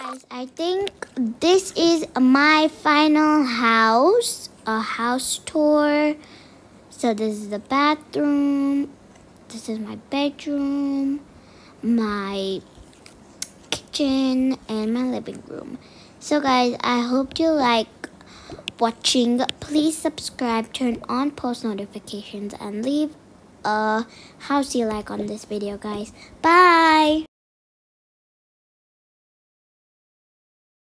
Guys, I think this is my final house, a house tour. So this is the bathroom. This is my bedroom, my kitchen, and my living room. So guys, I hope you like watching. Please subscribe, turn on post notifications, and leave a house you like on this video, guys. Bye!